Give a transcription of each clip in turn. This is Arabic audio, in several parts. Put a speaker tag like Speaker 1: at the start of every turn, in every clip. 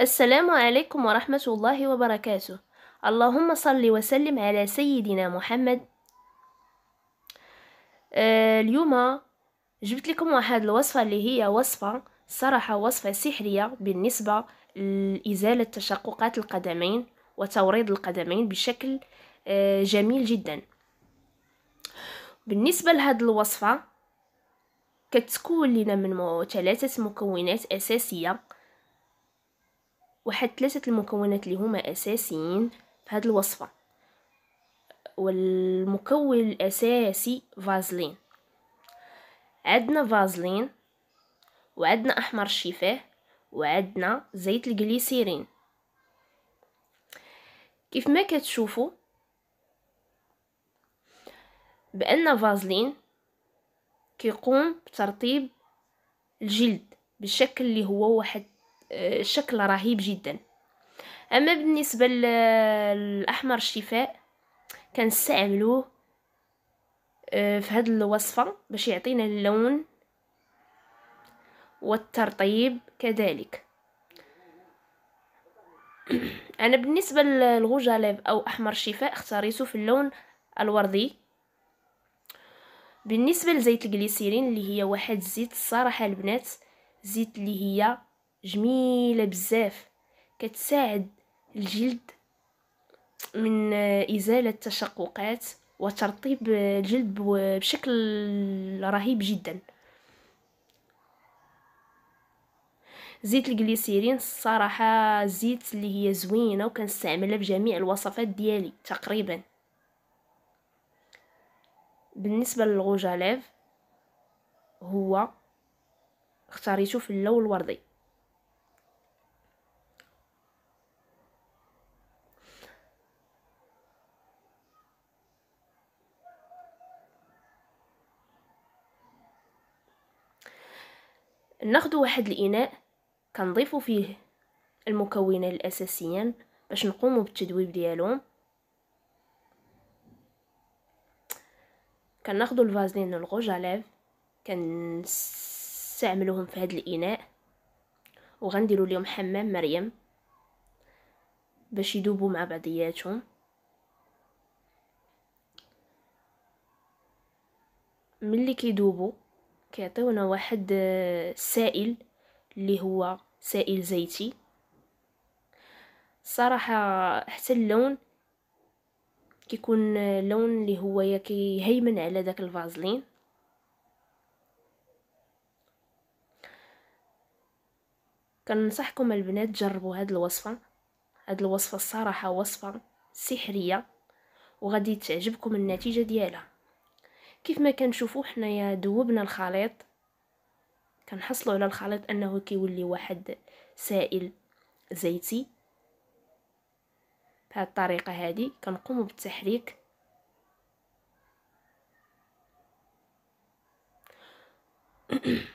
Speaker 1: السلام عليكم ورحمة الله وبركاته اللهم صل وسلم على سيدنا محمد آه، اليوم جبت لكم واحد الوصفة اللي هي وصفة صراحة وصفة سحرية بالنسبة لإزالة تشققات القدمين وتوريض القدمين بشكل آه، جميل جدا بالنسبة لهذه الوصفة كتكون لنا من ثلاثة مكونات أساسية واحد ثلاثة المكونات اللي هما أساسيين في هذه الوصفة والمكون الأساسي فازلين عندنا فازلين وعندنا أحمر الشفاه وعندنا زيت الجليسيرين كيف ما كتشوفوا بان فازلين كيقوم بترطيب الجلد بالشكل اللي هو واحد آه، شكل رهيب جدا اما بالنسبه للاحمر الشفاء كنستعملوه آه، في هذه الوصفه باش يعطينا اللون والترطيب كذلك انا بالنسبه للغوجا ليف او احمر شفاء اختاريته في اللون الوردي بالنسبه لزيت الجليسيرين اللي هي واحد الزيت الصراحه البنات زيت اللي هي جميله بزاف كتساعد الجلد من ازاله التشققات وترطيب الجلد بشكل رهيب جدا زيت الجليسيرين الصراحه زيت اللي هي زوينه وكنستعملها بجميع الوصفات ديالي تقريبا بالنسبه للغوجاليف هو اختاريته في اللون الوردي ناخذ واحد الاناء كنضيفو فيه المكونات الاساسيين باش نقومو بالتدويب ديالهم كناخدو الفازلين والغوج ليف كنستعملوهم في هذا الاناء وغنديرو لهم حمام مريم باش يدوبو مع بعضياتهم ملي كيدوبو كيعطيونا واحد آه، سائل اللي هو سائل زيتي صراحة حتى اللون كيكون لون اللي هو كيهيمن على داك الفازلين كنصحكم البنات جربوا هاد الوصفه هاد الوصفه الصراحه وصفه سحريه وغادي تعجبكم النتيجه ديالها كيف ما كنشوفوا حنايا دوبنا الخليط كنحصلوا على الخليط انه كيولي واحد سائل زيتي بهذه الطريقه هذه كنقوم بالتحريك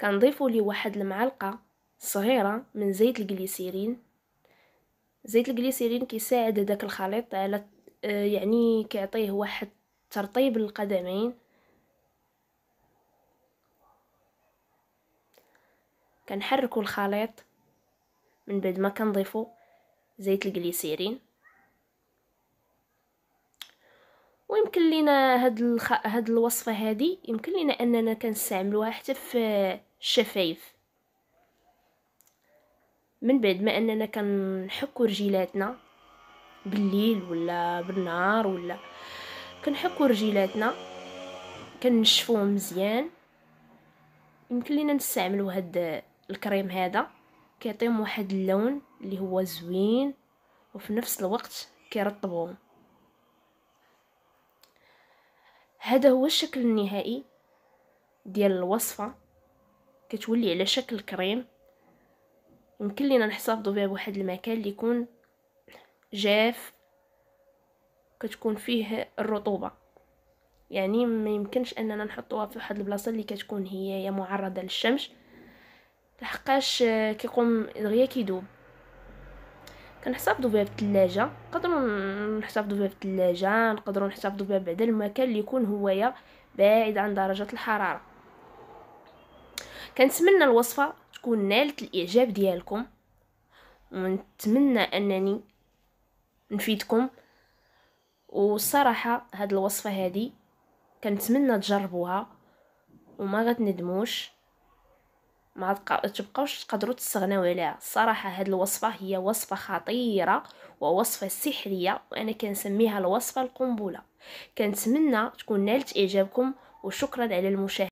Speaker 1: كنضيفوا لي واحد المعلقه صغيره من زيت الجليسيرين زيت الجليسيرين كيساعد هذاك الخليط على آه، يعني كيعطيه واحد ترطيب القدمين كنحركو الخليط من بعد ما كنضيفو زيت الجليسيرين ويمكن لينا هاد الخ... هاد الوصفه هادي يمكن لينا اننا كنستعملوها حتى في الشفايف من بعد ما اننا كنحكو رجيلاتنا بالليل ولا بالنهار ولا كنحكو رجيلاتنا كنشفوهم مزيان يمكن لينا نستعملو هاد الكريم هذا كيعطيهم واحد اللون اللي هو زوين وفي نفس الوقت كيرطبهم هذا هو الشكل النهائي ديال الوصفه كتولي على شكل كريم يمكن لينا نحتفظوا بها بواحد المكان اللي يكون جاف كتكون فيه الرطوبه يعني ما يمكنش اننا نحطوها في واحد البلاصه اللي كتكون هي يا معرضه للشمس لحقاش آه، كيقوم دغيا كيدوب كنحتفظوا بها الثلاجه نقدروا نحتفظوا بها الثلاجه نقدروا نحتفظوا بها بعدا المكان اللي يكون هوايه بعيد عن درجه الحراره كنتمنى الوصفه تكون نالت الاعجاب ديالكم ونتمنى انني نفيدكم وصراحة هاد الوصفه هادي كنتمنى تجربوها وما غتندموش ما تبقاوش تقدروا تستغناو عليها الصراحه هاد الوصفه هي وصفه خطيره ووصفه سحريه وانا كنسميها الوصفه القنبله كنتمنى تكون نالت اعجابكم وشكرا على المشاهده